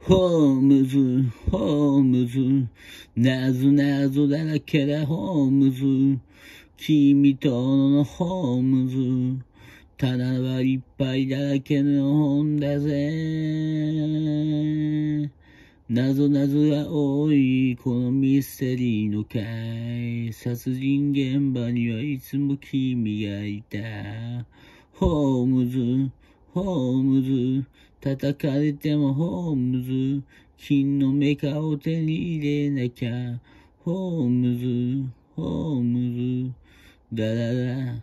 ホームズ、ホームズ、なぞなぞだらけだホームズ、君とのホームズ、棚はいっぱいだらけの本だぜ。なぞなぞが多い、このミステリーの会。殺人現場にはいつも君がいた。ホームズ、ホームズ叩かれてもホームズ金のメカを手に入れなきゃホームズホームズだら。ラ